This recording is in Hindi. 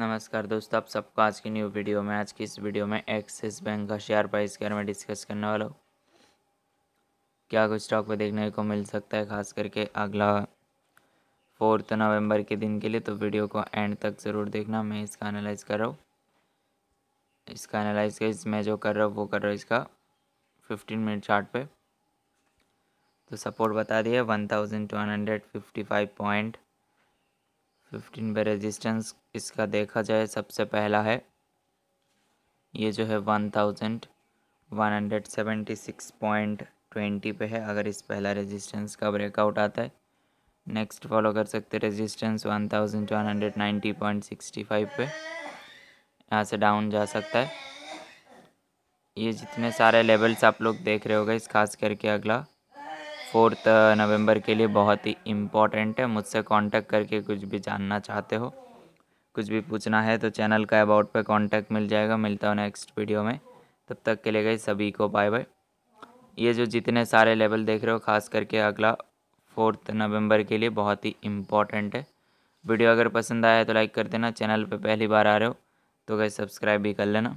नमस्कार दोस्तों आप सबको आज की न्यू वीडियो में आज की इस वीडियो में एक्सिस बैंक का शेयर प्राइस के बारे में डिस्कस करने वाला हूँ क्या कुछ स्टॉक पे देखने को मिल सकता है खास करके अगला फोर्थ नवंबर के दिन के लिए तो वीडियो को एंड तक ज़रूर देखना मैं इसका एनालाइज कर रहा हूँ इसका एनालाइज का मैं जो कर रहा हूँ वो कर रहा हूँ इसका फिफ्टीन मिनट चार्ट पे तो सपोर्ट बता दिया one thousand two hundred fifty five point fifteen पे रेजिस्टेंस इसका देखा जाए सबसे पहला है ये जो है one thousand one hundred seventy six point twenty पे है अगर इस पहला रेजिस्टेंस का ब्रेकआउट आता है नेक्स्ट फॉलो कर सकते resistance one thousand one hundred ninety point sixty five पे यहाँ से डाउन जा सकता है ये जितने सारे लेवल्स आप लोग देख रहे हो गए इस खास करके अगला फोर्थ नवंबर के लिए बहुत ही इम्पॉर्टेंट है मुझसे कांटेक्ट करके कुछ भी जानना चाहते हो कुछ भी पूछना है तो चैनल का अबाउट पे कांटेक्ट मिल जाएगा मिलता हूँ नेक्स्ट वीडियो में तब तक के लिए गई सभी को बाय बाय ये जो जितने सारे लेवल देख रहे हो खास करके अगला फोर्थ नवंबर के लिए बहुत ही इम्पॉर्टेंट है वीडियो अगर पसंद आया तो लाइक कर देना चैनल पर पहली बार आ रहे हो तो गए सब्सक्राइब भी कर लेना